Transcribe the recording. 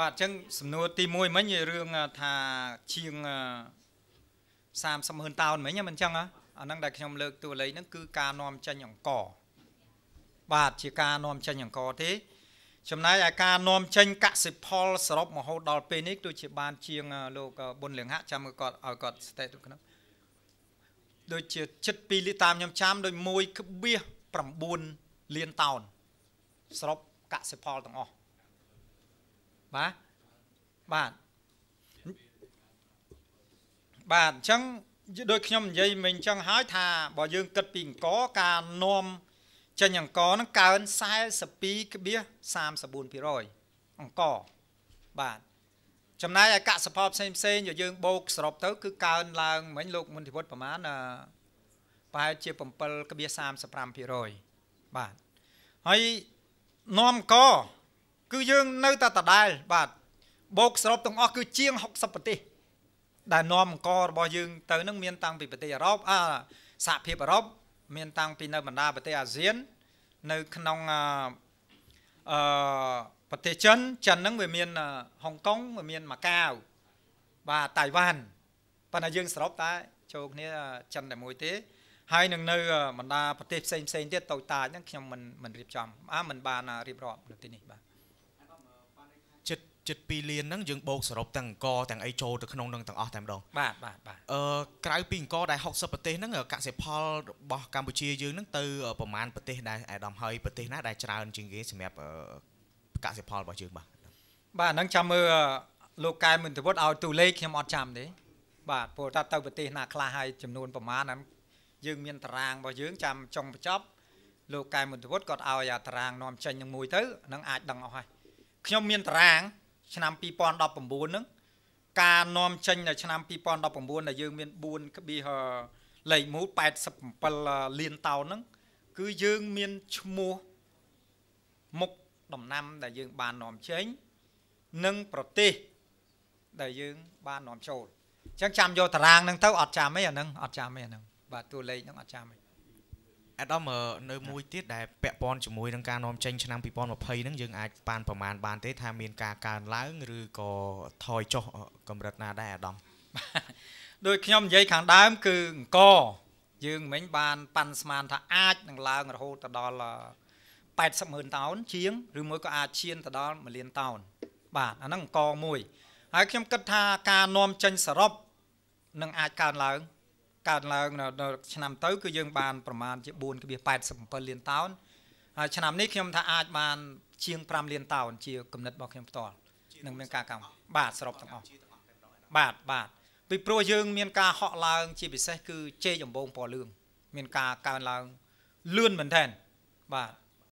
បាទអញ្ចឹងសំណួរទី1មិញរឿងថាជាង30ម៉ឺនតោនមិញមិនអញ្ចឹងអាហ្នឹងដែលខ្ញុំលើកតួលេខហ្នឹងគឺការនាំចេញអង្គបាទជាការនាំចេញអង្គទេចំណែកឯការនាំចេញកសិផលសរុបមហូតដល់ពេលនេះដូចជាបានជាងលោកប៊ុនលៀងហៈចាំគាត់ឲ្យគាត់ state ក្នុងដូចជា72លីត្រតាមខ្ញុំចាំ ដូច1.9លានតោនសរុបកសិផលទាំងអស់បាទបាទបាទអញ្ចឹងដូចខ្ញុំនិយាយមិញអញ្ចឹងហើយ ថាបើយើងគិតពីអង្គការនាំចេញអង្គហ្នឹងកើន42.34%អង្គបាទចំណែកឯកសិផលផ្សេងផ្សេងដែលយើងបូកសរុបទៅគឺកើនឡើងមិញលោកមុនធីវុឌ្ឍប្រមាណប្រហែលជា7.35%បាទហើយនាំអង្គគឺយើងនៅតែដដែល បាទបូកសរុបទាំងអស់គឺជាង60ប្រទេស ដែលនាំអង្គរបស់យើង ទៅនឹងមានតាំងពីប្រទេសអឺរ៉ុបអាសហភាពអឺរ៉ុបមានតាំងពីនៅបណ្ដាប្រទេសអាស៊ាន នៅក្នុងអឺប្រទេសចិនចិនហ្នឹងវាមានហុងកុងវាមានម៉ាកាវបាទតៃវ៉ាន់ប៉ុន្តែយើងសរុបតែចូលគ្នាចិនតែមួយទេហើយនឹងនៅបណ្ដាប្រទេសផ្សេងផ្សេងទៀតតូចតាចហ្នឹងខ្ញុំមិនមិនរៀបចំអាមិនបានរៀបរាប់នៅទីនេះបាទចិត្ត2លានហ្នឹងយើងបូកសរុបទាំងអង្គទាំងអីចូលទៅក្នុងនឹងទាំងអស់តែម្ដងបាទបាទបាទអឺក្រៅពីអង្គដែល60ប្រទេសហ្នឹងកសិផលរបស់កម្ពុជាយើងហ្នឹងទៅ ប្រមាណប្រទេសដែរឯដំហើយប្រទេសណាដែលច្រើនជាងគេសម្រាប់កសិផលរបស់យើងបាទបាទហ្នឹងចាំមើលលោកកែមន្តវុឌ្ឍឲ្យទូលេខខ្ញុំអត់ចាំទេបាទព្រោះថាទៅប្រទេសណាខ្លះហើយចំនួន ប្រមាណហ្នឹងយើងមានតារាងរបស់យើងចាំចុងបញ្ចប់លោកកែ មន្តវុឌ្ឍគាត់ឲ្យអាតារាងនាំចេញនឹងមួយទៅនឹងអាចដឹងអស់ហើយខ្ញុំមានតារាងឆ្នាំ2019ហ្នឹងការនាំចេញនៅឆ្នាំ2019ដែលយើងមាន4.4លេខមូល87លានតោនហ្នឹងគឺយើងមានឈ្មោះមុខដំណាំដែលយើងបាននាំចេញនិងប្រទេសដែលយើងបាននាំចូលអញ្ចឹងចាំយកតារាងហ្នឹងទៅអត់ចាំទេអាហ្នឹងអត់ចាំទេអាហ្នឹងបាទតួលេខហ្នឹងអត់ចាំទេអាដាមនៅមួយទៀតដែលពាក់ព័ន្ធជាមួយនឹងការនាំចេញឆ្នាំ2020ហ្នឹងយើងអាចបានប្រមាណបានទេថាមានការកើនឡើងឬក៏ថយចុះកម្រិតណាដែរអាដាមដោយខ្ញុំនិយាយខាងដើមគឺអង្គយើងមិញបានប៉ាន់ស្មានថាអាចនឹងឡើងរហូតដល់80ម៉ឺនតោនជាងឬមួយក៏អាចឈានទៅដល់1លានតោនបាទអាហ្នឹងអង្គមួយហើយខ្ញុំគិតថាការនាំចេញសរុបនឹង អាចកើនឡើងកើតឡើងនៅឆ្នាំទៅគឺយើងបានប្រមាណជា4.87លានតោនហើយឆ្នាំនេះខ្ញុំថាអាចបាន ជាង5លានតោនជាគំនិតរបស់ខ្ញុំផ្ទាល់នឹងមានការកម្មបាទសរុបទាំងអស់បាទបាទពីព្រោះយើងមានការហក់ឡើង ជាពិសេស គឺជេកដំបងពណ៌លឿងមានការកើនឡើងលឿនមែនទែន បាទ